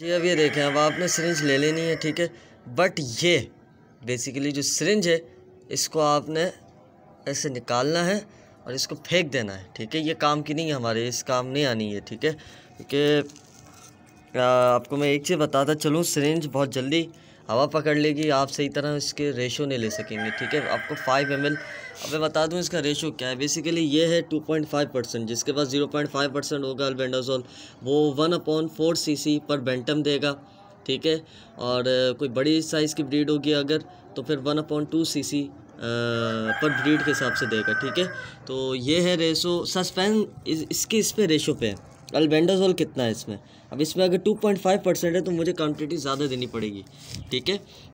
जी अब ये देखें अब आपने सरिंज ले लेनी है ठीक है बट ये बेसिकली जो सरिंज है इसको आपने ऐसे निकालना है और इसको फेंक देना है ठीक है ये काम की नहीं है हमारे इस काम नहीं आनी है ठीक है क्योंकि आपको मैं एक चीज़ बताता चलूँ सरिंज बहुत जल्दी हवा पकड़ लेगी आप सही तरह इसके रेशो नहीं ले सकेंगे ठीक है आपको फाइव एम एल अब मैं बता दूं इसका रेशो क्या है बेसिकली ये है टू पॉइंट फाइव परसेंट जिसके पास जीरो पॉइंट फाइव परसेंट होगा अल्बेंडाजोल वो one upon four C C पर बेंटम देगा ठीक है और uh, कोई बड़ी साइज़ की ब्रीड होगी अगर तो फिर one upon two C C पर ब्रीड के हिसाब से देगा ठीक है तो ये है रेशो सस्पेंस इस, इसके इस पर रेशो पे है अल्बेंडाजोल कितना है इसमें अब इसमें अगर 2.5 परसेंट है तो मुझे क्वान्टिटी ज़्यादा देनी पड़ेगी ठीक है